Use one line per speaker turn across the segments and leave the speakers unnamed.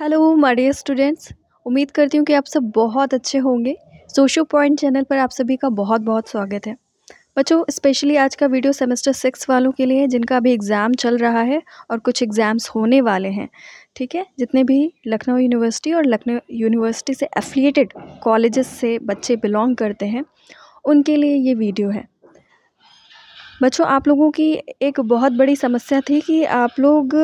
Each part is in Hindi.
हेलो मारे स्टूडेंट्स उम्मीद करती हूँ कि आप सब बहुत अच्छे होंगे सोशो पॉइंट चैनल पर आप सभी का बहुत बहुत स्वागत है बच्चों स्पेशली आज का वीडियो सेमेस्टर सिक्स वालों के लिए है जिनका अभी एग्ज़ाम चल रहा है और कुछ एग्ज़ाम्स होने वाले हैं ठीक है जितने भी लखनऊ यूनिवर्सिटी और लखनऊ यूनिवर्सिटी से एफिलिएटेड कॉलेज से बच्चे बिलोंग करते हैं उनके लिए ये वीडियो है बच्चों आप लोगों की एक बहुत बड़ी समस्या थी कि आप लोग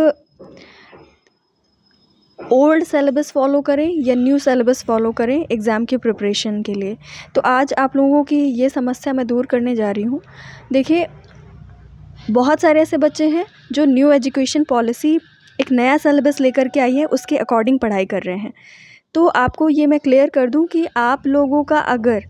ओल्ड सेलेबस फॉलो करें या न्यू सेलेबस फॉलो करें एग्ज़ाम की प्रिपरेशन के लिए तो आज आप लोगों की ये समस्या मैं दूर करने जा रही हूँ देखिए बहुत सारे ऐसे बच्चे हैं जो न्यू एजुकेशन पॉलिसी एक नया सेलेबस लेकर के आई है उसके अकॉर्डिंग पढ़ाई कर रहे हैं तो आपको ये मैं क्लियर कर दूँ कि आप लोगों का अगर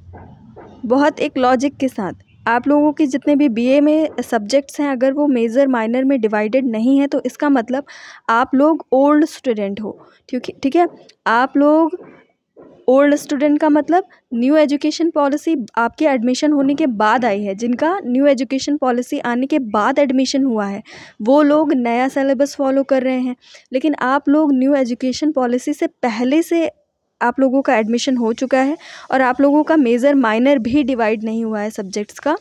बहुत एक लॉजिक के साथ आप लोगों के जितने भी बीए में सब्जेक्ट्स हैं अगर वो मेजर माइनर में डिवाइडेड नहीं है तो इसका मतलब आप लोग ओल्ड स्टूडेंट हो ठीक ठीक है आप लोग ओल्ड स्टूडेंट का मतलब न्यू एजुकेशन पॉलिसी आपके एडमिशन होने के बाद आई है जिनका न्यू एजुकेशन पॉलिसी आने के बाद एडमिशन हुआ है वो लोग नया सिलेबस फॉलो कर रहे हैं लेकिन आप लोग न्यू एजुकेशन पॉलिसी से पहले से आप लोगों का एडमिशन हो चुका है और आप लोगों का मेजर माइनर भी डिवाइड नहीं हुआ है सब्जेक्ट्स का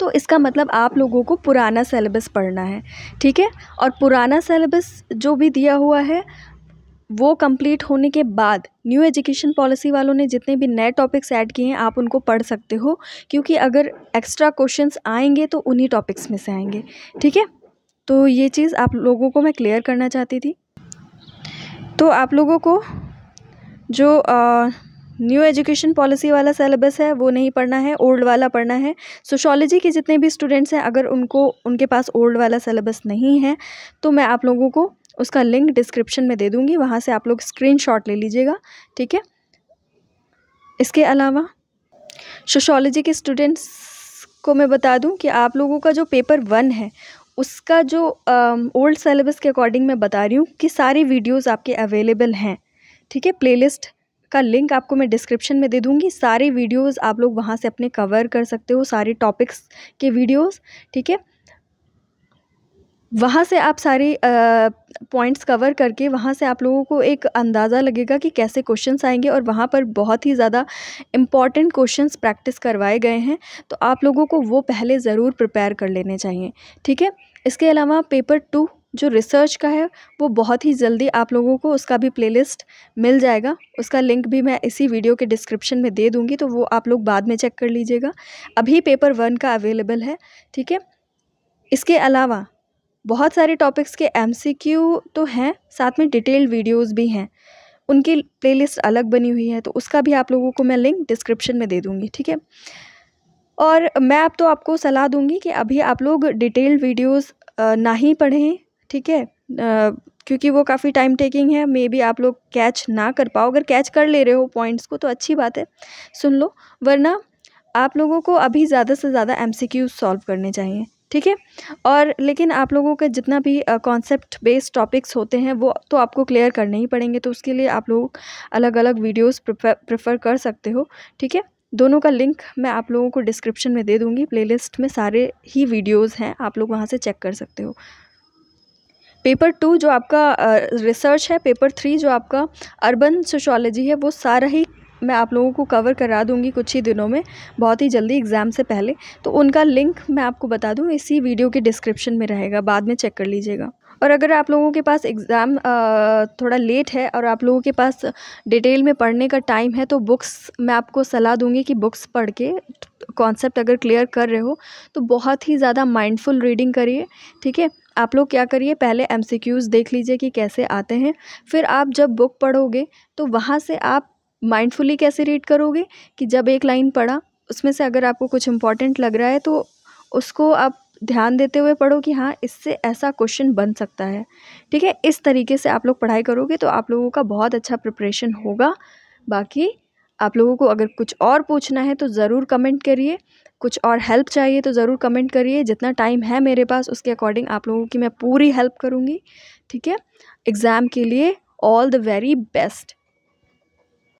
तो इसका मतलब आप लोगों को पुराना सेलेबस पढ़ना है ठीक है और पुराना सेलेबस जो भी दिया हुआ है वो कंप्लीट होने के बाद न्यू एजुकेशन पॉलिसी वालों ने जितने भी नए टॉपिक्स ऐड किए हैं आप उनको पढ़ सकते हो क्योंकि अगर एक्स्ट्रा क्वेश्चंस आएंगे तो उन्हीं टॉपिक्स में से आएंगे ठीक है तो ये चीज़ आप लोगों को मैं क्लियर करना चाहती थी तो आप लोगों को जो न्यू एजुकेशन पॉलिसी वाला सेलेबस है वो नहीं पढ़ना है ओल्ड वाला पढ़ना है सोशोलॉजी के जितने भी स्टूडेंट्स हैं अगर उनको उनके पास ओल्ड वाला सेलेबस नहीं है तो मैं आप लोगों को उसका लिंक डिस्क्रिप्शन में दे दूँगी वहाँ से आप लोग स्क्रीन ले लीजिएगा ठीक है इसके अलावा सोशोलॉजी के स्टूडेंट्स को मैं बता दूं कि आप लोगों का जो पेपर वन है उसका जो ओल्ड सेलेबस के अकॉर्डिंग मैं बता रही हूँ कि सारी वीडियोस आपके अवेलेबल हैं ठीक है प्लेलिस्ट का लिंक आपको मैं डिस्क्रिप्शन में दे दूँगी सारे वीडियोस आप लोग वहाँ से अपने कवर कर सकते हो सारे टॉपिक्स के वीडियोस ठीक है वहाँ से आप सारे पॉइंट्स कवर करके वहाँ से आप लोगों को एक अंदाज़ा लगेगा कि कैसे क्वेश्चंस आएंगे और वहाँ पर बहुत ही ज़्यादा इम्पॉर्टेंट क्वेश्चंस प्रैक्टिस करवाए गए हैं तो आप लोगों को वो पहले ज़रूर प्रिपेयर कर लेने चाहिए ठीक है इसके अलावा पेपर टू जो रिसर्च का है वो बहुत ही जल्दी आप लोगों को उसका भी प्लेलिस्ट मिल जाएगा उसका लिंक भी मैं इसी वीडियो के डिस्क्रिप्शन में दे दूँगी तो वो आप लोग बाद में चेक कर लीजिएगा अभी पेपर वन का अवेलेबल है ठीक है इसके अलावा बहुत सारे टॉपिक्स के एमसीक्यू तो हैं साथ में डिटेल्ड वीडियोस भी हैं उनकी प्लेलिस्ट अलग बनी हुई है तो उसका भी आप लोगों को मैं लिंक डिस्क्रिप्शन में दे दूँगी ठीक है और मैं अब तो आपको सलाह दूंगी कि अभी आप लोग डिटेल्ड वीडियोस ना ही पढ़ें ठीक है क्योंकि वो काफ़ी टाइम टेकिंग है मे बी आप लोग कैच ना कर पाओ अगर कैच कर ले रहे हो पॉइंट्स को तो अच्छी बात है सुन लो वरना आप लोगों को अभी ज़्यादा से ज़्यादा एम सॉल्व करने चाहिए ठीक है और लेकिन आप लोगों का जितना भी कॉन्सेप्ट बेस्ड टॉपिक्स होते हैं वो तो आपको क्लियर करने ही पड़ेंगे तो उसके लिए आप लोग अलग अलग वीडियोस प्रेफर कर सकते हो ठीक है दोनों का लिंक मैं आप लोगों को डिस्क्रिप्शन में दे दूँगी प्लेलिस्ट में सारे ही वीडियोज़ हैं आप लोग वहाँ से चेक कर सकते हो पेपर टू जो आपका रिसर्च है पेपर थ्री जो आपका अर्बन सोशोलॉजी है वो सारा ही मैं आप लोगों को कवर करा दूंगी कुछ ही दिनों में बहुत ही जल्दी एग्ज़ाम से पहले तो उनका लिंक मैं आपको बता दूँ इसी वीडियो के डिस्क्रिप्शन में रहेगा बाद में चेक कर लीजिएगा और अगर आप लोगों के पास एग्ज़ाम थोड़ा लेट है और आप लोगों के पास डिटेल में पढ़ने का टाइम है तो बुक्स मैं आपको सलाह दूंगी कि बुक्स पढ़ के कॉन्सेप्ट अगर क्लियर कर रहे हो तो बहुत ही ज़्यादा माइंडफुल रीडिंग करिए ठीक है आप लोग क्या करिए पहले एम देख लीजिए कि कैसे आते हैं फिर आप जब बुक पढ़ोगे तो वहाँ से आप माइंडफुली कैसे रीड करोगे कि जब एक लाइन पढ़ा उसमें से अगर आपको कुछ इम्पॉर्टेंट लग रहा है तो उसको आप ध्यान देते हुए पढ़ो कि हाँ इससे ऐसा क्वेश्चन बन सकता है ठीक है इस तरीके से आप लोग पढ़ाई करोगे तो आप लोगों का बहुत अच्छा प्रिपरेशन होगा बाकी आप लोगों को अगर कुछ और पूछना है तो ज़रूर कमेंट करिए कुछ और हेल्प चाहिए तो ज़रूर कमेंट करिए जितना टाइम है मेरे पास उसके अकॉर्डिंग आप लोगों की मैं पूरी हेल्प करूँगी ठीक है एग्ज़ाम के लिए ऑल द वेरी बेस्ट